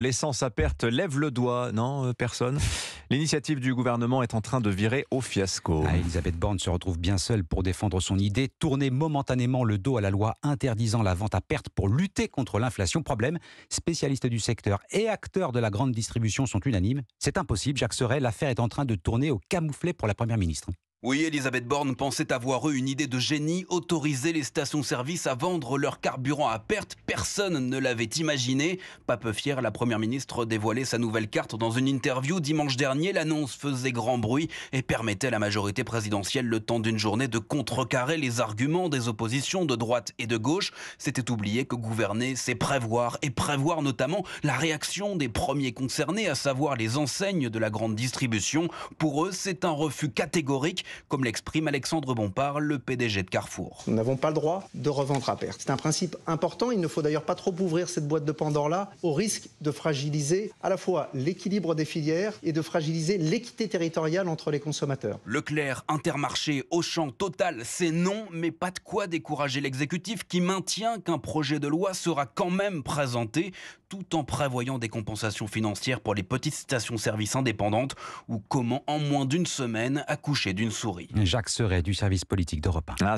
L'essence à perte lève le doigt, non euh, Personne. L'initiative du gouvernement est en train de virer au fiasco. Ah, Elisabeth Borne se retrouve bien seule pour défendre son idée, tourner momentanément le dos à la loi interdisant la vente à perte pour lutter contre l'inflation. Problème, spécialistes du secteur et acteurs de la grande distribution sont unanimes. C'est impossible, Jacques Serret, l'affaire est en train de tourner au camouflet pour la Première ministre. Oui, Elisabeth Borne pensait avoir eu une idée de génie, autoriser les stations-service à vendre leur carburant à perte. Personne ne l'avait imaginé. Pas peu fière, la Première ministre dévoilait sa nouvelle carte dans une interview dimanche dernier. L'annonce faisait grand bruit et permettait à la majorité présidentielle le temps d'une journée de contrecarrer les arguments des oppositions de droite et de gauche. C'était oublié que gouverner, c'est prévoir, et prévoir notamment la réaction des premiers concernés, à savoir les enseignes de la grande distribution. Pour eux, c'est un refus catégorique comme l'exprime Alexandre Bompard, le PDG de Carrefour. Nous n'avons pas le droit de revendre à perte. C'est un principe important. Il ne faut d'ailleurs pas trop ouvrir cette boîte de Pandore-là, au risque de fragiliser à la fois l'équilibre des filières et de fragiliser l'équité territoriale entre les consommateurs. Leclerc, Intermarché, Auchan, Total, c'est non, mais pas de quoi décourager l'exécutif qui maintient qu'un projet de loi sera quand même présenté, tout en prévoyant des compensations financières pour les petites stations-service indépendantes ou comment en moins d'une semaine accoucher d'une Jacques serait du service politique d'Europe 1.